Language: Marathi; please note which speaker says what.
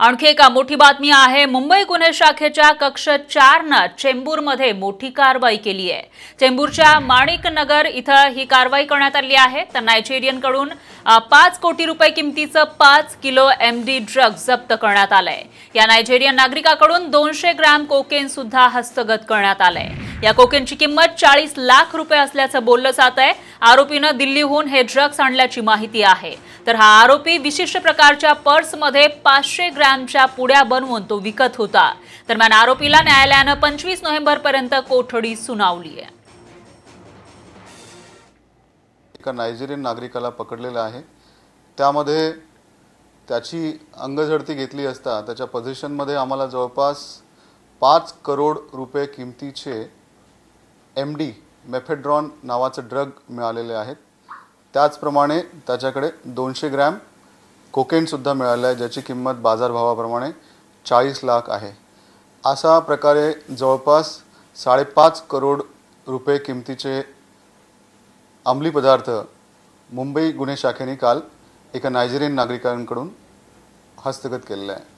Speaker 1: आणखी एका मोठी बातमी आहे मुंबई गुन्हे शाखेच्या कक्ष चारनं चेंबूरमध्ये मोठी कारवाई केली आहे चेंबूरच्या माणिकनगर इथं ही कारवाई करण्यात आली आहे तर नायजेरियनकडून पाच कोटी रुपये किमतीचं पाच किलो एम डी ड्रग जप्त करण्यात आलंय या नायजेरियन नागरिकाकडून दोनशे ग्रॅम कोकेन सुद्धा हस्तगत करण्यात आलंय या कोकेनची किंमत चाळीस लाख रुपये असल्याचं बोललं जात आहे आरोपीनं दिल्लीहून हे ड्रग्स आणल्याची माहिती आहे तर हा आरोपी विशिष्ट प्रकारच्या पर्समध्ये पाचशे ग्रॅमच्या पुड्या बनवून तो विकत होता दरम्यान आरोपीला न्यायालयानं पंचवीस पर्यंत कोठडी सुनावली आहे
Speaker 2: एका नायजेरियन नागरिकाला पकडलेला आहे त्यामध्ये त्याची अंगझडती घेतली असता त्याच्या पोझिशनमध्ये आम्हाला जवळपास पाच करोड रुपये किमतीचे एम डी मेफेड्रॉन नावाचं ड्रग मिळालेले आहेत त्याचप्रमाणे त्याच्याकडे दोनशे ग्रॅम कोकेनसुद्धा मिळालं आहे ज्याची किंमत बाजारभावाप्रमाणे चाळीस लाख आहे असा प्रकारे जवळपास साडेपाच करोड रुपये किमतीचे अंमली पदार्थ मुंबई गुन्हे शाखेने काल एका नायजेरियन नागरिकांकडून हस्तगत केलेलं आहे